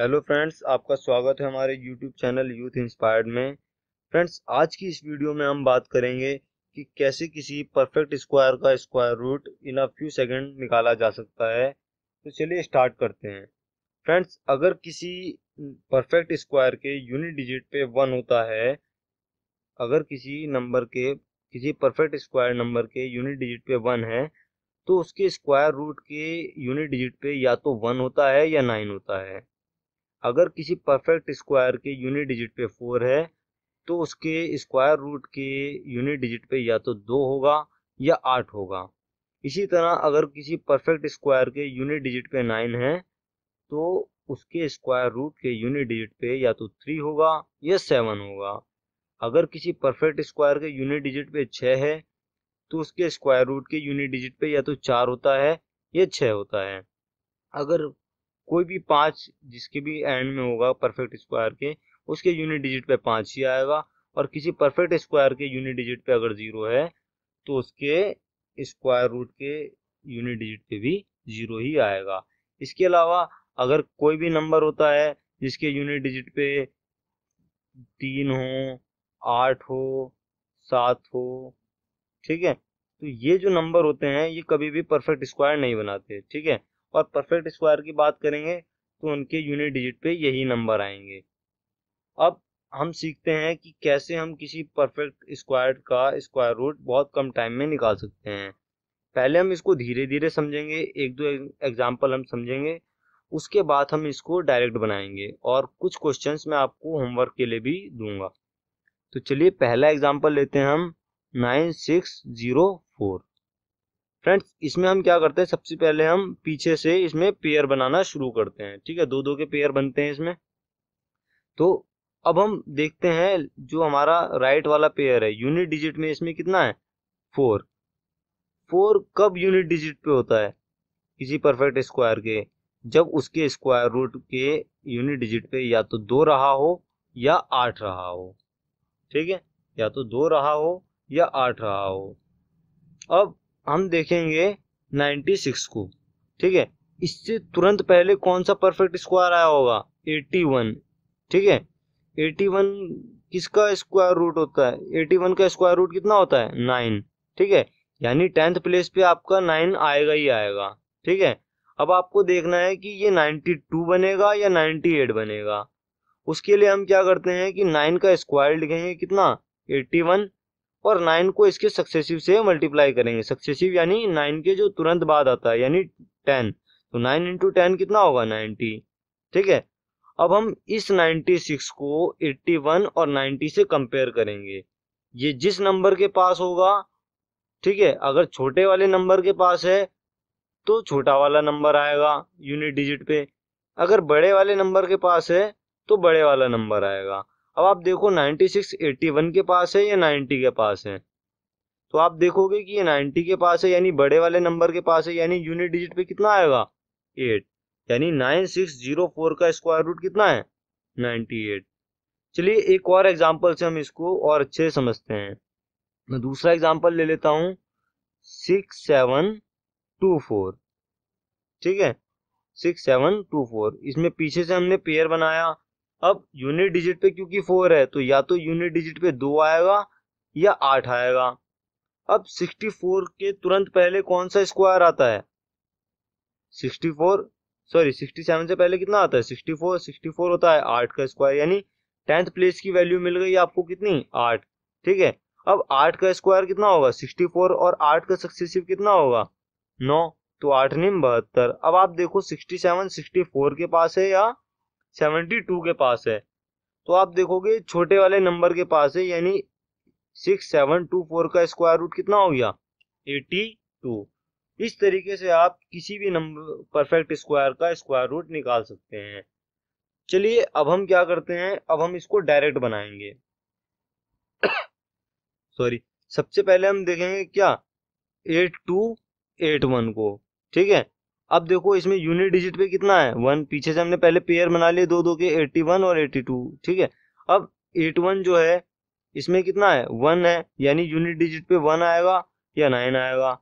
hello friends आपका स्वागत है हमारे यूट्यूब चैनल यूथ इंस्पायर्ड में फ्रेंड्स आज की इस वीडियो में हम बात करेंगे कि कैसे किसी परफेक्ट स्क्वायर का square root in a few second निकाला जा सकता है तो चलिए स्टार्ट करते हैं फ्रेंड्स अगर किसी परफेक्ट स्क्वायर के यूनिट डिजिट पे वन होता है अगर किसी नंबर के किसी परफेक्ट स्क्वायर नंबर के यूनिट डिजिट पे वन है तो उसके स्क्वायर रूट के यूनिट डिजिट पे या तो वन होता है या नाइन होता है अगर किसी परफेक्ट स्क्वायर के यूनिट डिजिट पे फोर है तो उसके स्क्वायर रूट के यूनिट डिजिट पे या तो दो होगा या आठ होगा इसी तरह अगर किसी परफेक्ट स्क्वायर के यूनिट डिजिट पे नाइन है तो उसके स्क्वायर रूट के यूनिट डिजिट पे या तो थ्री होगा या सेवन होगा अगर किसी परफेक्ट स्क्वायर के यूनिट डिजिट पे छः है तो उसके स्क्वायर रूट के यूनिट डिजिट पे या तो चार होता है या छः होता है अगर कोई भी पाँच जिसके भी एंड में होगा परफेक्ट स्क्वायर के उसके यूनिट डिजिट पे पाँच ही आएगा और किसी परफेक्ट स्क्वायर के यूनिट डिजिट पे अगर जीरो है तो उसके स्क्वायर रूट के यूनिट डिजिट पे भी जीरो ही आएगा इसके अलावा अगर कोई भी नंबर होता है जिसके यूनिट डिजिट पे तीन हो आठ हो सात हो ठीक है तो ये जो नंबर होते हैं ये कभी भी परफेक्ट स्क्वायर नहीं बनाते ठीक है और परफेक्ट स्क्वायर की बात करेंगे तो उनके यूनिट डिजिट पे यही नंबर आएंगे अब हम सीखते हैं कि कैसे हम किसी परफेक्ट स्क्वायर का स्क्वायर रूट बहुत कम टाइम में निकाल सकते हैं पहले हम इसको धीरे धीरे समझेंगे एक दो एग्जाम्पल हम समझेंगे उसके बाद हम इसको डायरेक्ट बनाएंगे और कुछ क्वेश्चंस मैं आपको होमवर्क के लिए भी दूंगा तो चलिए पहला एग्जाम्पल लेते हैं हम nine six zero four friends इसमें हम क्या करते हैं सबसे पहले हम पीछे से इसमें पेयर बनाना शुरू करते हैं ठीक है दो दो के पेयर बनते हैं इसमें तो अब हम देखते हैं जो हमारा राइट वाला पेयर है यूनिट डिजिट में इसमें कितना है फोर फोर कब यूनिट डिजिट पे होता है किसी परफेक्ट स्क्वायर के जब उसके स्क्वायर रूट के यूनिट डिजिट पे या तो दो रहा हो या आठ रहा हो ठीक है या तो दो रहा हो या आठ रहा हो अब हम देखेंगे 96 को ठीक है इससे तुरंत पहले कौन सा परफेक्ट स्क्वायर आया होगा 81 ठीक है 81 किसका स्क्वायर रूट होता है 81 का स्क्वायर रूट कितना होता है नाइन ठीक है यानी टेंथ प्लेस पे आपका नाइन आएगा ही आएगा ठीक है अब आपको देखना है कि ये 92 बनेगा या 98 बनेगा उसके लिए हम क्या करते हैं कि नाइन का स्क्वायर लिखेंगे कितना 81 और नाइन को इसके सक्सेसिव से मल्टीप्लाई करेंगे सक्सेसिव यानी नाइन के जो तुरंत बाद आता है यानी टेन तो नाइन इंटू टेन कितना होगा नाइन्टी ठीक है अब हम इस सिक्स को एट्टी वन और नाइनटी से कंपेयर करेंगे ये जिस नंबर के पास होगा ठीक है अगर छोटे वाले नंबर के पास है तो छोटा वाला नंबर आएगा यूनिट डिजिट पे अगर बड़े वाले नंबर के पास है तो बड़े वाला नंबर आएगा अब आप देखो 96 81 के पास है या 90 के पास है तो आप देखोगे कि ये 90 के पास है यानी बड़े वाले नंबर के पास है यानी यूनिट डिजिट पे कितना आएगा 8 यानी 9604 का स्क्वायर रूट कितना है 98 चलिए एक और एग्जांपल से हम इसको और अच्छे समझते हैं मैं दूसरा एग्जांपल ले लेता हूँ सिक्स सेवन टू फोर ठीक है सिक्स सेवन टू फोर इसमें पीछे से हमने पेयर बनाया अब यूनिट डिजिट पे क्योंकि फोर है तो या तो यूनिट डिजिट पे दो आएगा या आठ आएगा अब सिक्सटी फोर के तुरंत पहले कौन सा स्क्वायर आता है sixty four sorry sixty seven से पहले कितना आता है सिक्सटी फोर सिक्सटी फोर होता है आठ का स्क्वायर यानी टेंथ प्लेस की वैल्यू मिल गई आपको कितनी आठ ठीक है अब आठ का स्क्वायर कितना होगा सिक्सटी फोर और आठ का सक्सेसिव कितना होगा नौ तो आठ निम बहत्तर अब आप देखो सिक्सटी सेवन सिक्सटी फोर के पास है या सेवेंटी टू के पास है तो आप देखोगे छोटे वाले नंबर के पास है यानी सिक्स सेवन टू फोर का स्क्वायर रूट कितना हो गया एटी टू इस तरीके से आप किसी भी नंबर परफेक्ट स्क्वायर का स्क्वायर रूट निकाल सकते हैं चलिए अब हम क्या करते हैं अब हम इसको डायरेक्ट बनाएंगे सॉरी सबसे पहले हम देखेंगे क्या एट टू एट वन को ठीक है अब देखो इसमें यूनिट डिजिट पे कितना है वन पीछे से हमने पहले पेयर बना लिए दो दो के एट्टी वन और एट्टी टू ठीक है अब एट वन जो है इसमें कितना है वन है यानी यूनिट डिजिट पे वन आएगा या नाइन आएगा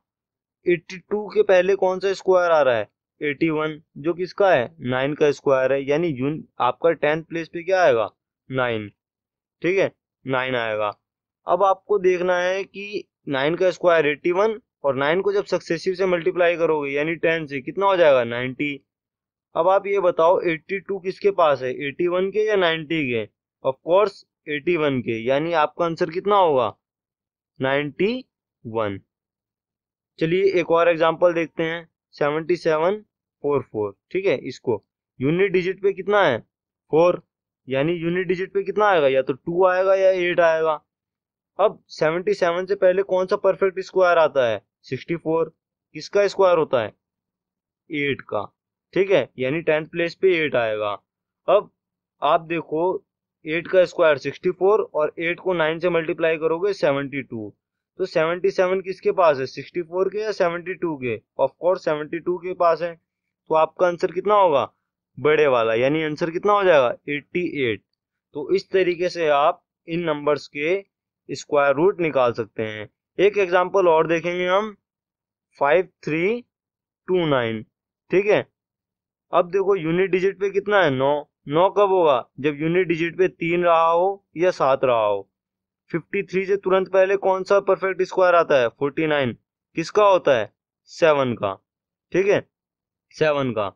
एट्टी टू के पहले कौन सा स्क्वायर आ रहा है एट्टी वन जो किसका है नाइन का स्क्वायर है यानी यून आपका टेंथ प्लेस पे क्या आएगा नाइन ठीक है नाइन आएगा अब आपको देखना है कि नाइन का स्क्वायर एट्टी वन और नाइन को जब सक्सेसिव से मल्टीप्लाई करोगे यानी टेन से कितना हो जाएगा नाइन्टी अब आप ये बताओ एट्टी टू किसके पास है एटी वन के या नाइन्टी के ऑफकोर्स एटी वन के यानी आपका आंसर कितना होगा नाइन्टी वन चलिए एक और एग्जाम्पल देखते हैं सेवनटी सेवन फोर फोर ठीक है इसको यूनिट डिजिट पे कितना है फोर यानी यूनिट डिजिट पे कितना आएगा या तो टू आएगा या एट आएगा अब सेवनटी सेवन से पहले कौन सा परफेक्ट स्क्वायर आता है सिक्सटी फोर किसका स्क्वायर होता है एट का ठीक है यानी टेंथ प्लेस पे एट आएगा अब आप देखो एट का स्क्वायर सिक्सटी फोर और एट को नाइन से मल्टीप्लाई करोगे सेवनटी टू तो सेवनटी सेवन किसके पास है सिक्सटी फोर के या सेवनटी टू के ऑफकोर्स सेवनटी टू के पास है तो आपका आंसर कितना होगा बड़े वाला यानी आंसर कितना हो जाएगा एट्टी एट तो इस तरीके से आप इन नंबर्स के स्क्वायर रूट निकाल सकते हैं एक एग्जाम्पल और देखेंगे हम फाइव थ्री टू नाइन ठीक है अब देखो यूनिट डिजिट पे कितना है नौ नौ कब होगा जब यूनिट डिजिट पे तीन रहा हो या सात रहा हो फिफ्टी थ्री से तुरंत पहले कौन सा परफेक्ट स्क्वायर आता है फोर्टी नाइन किसका होता है सेवन का ठीक है सेवन का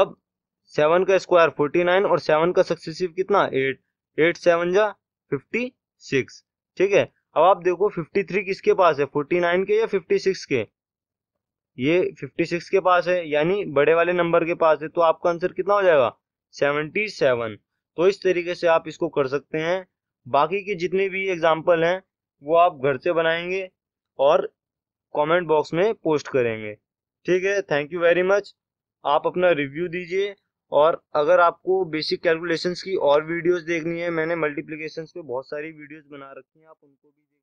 अब सेवन का स्क्वायर फोर्टी नाइन और सेवन का सक्सेसिव कितना एट एट सेवन जा फिफ्टी सिक्स ठीक है अब आप देखो 53 किसके पास है 49 के या 56 के ये 56 के पास है यानी बड़े वाले नंबर के पास है तो आपका आंसर कितना हो जाएगा 77 तो इस तरीके से आप इसको कर सकते हैं बाकी के जितने भी एग्जाम्पल हैं वो आप घर से बनाएंगे और कमेंट बॉक्स में पोस्ट करेंगे ठीक है थैंक यू वेरी मच आप अपना रिव्यू दीजिए और अगर आपको बेसिक कैलकुलेशंस की और वीडियोस देखनी है मैंने मल्टीप्लिकेशंस पे बहुत सारी वीडियोस बना रखी हैं आप उनको भी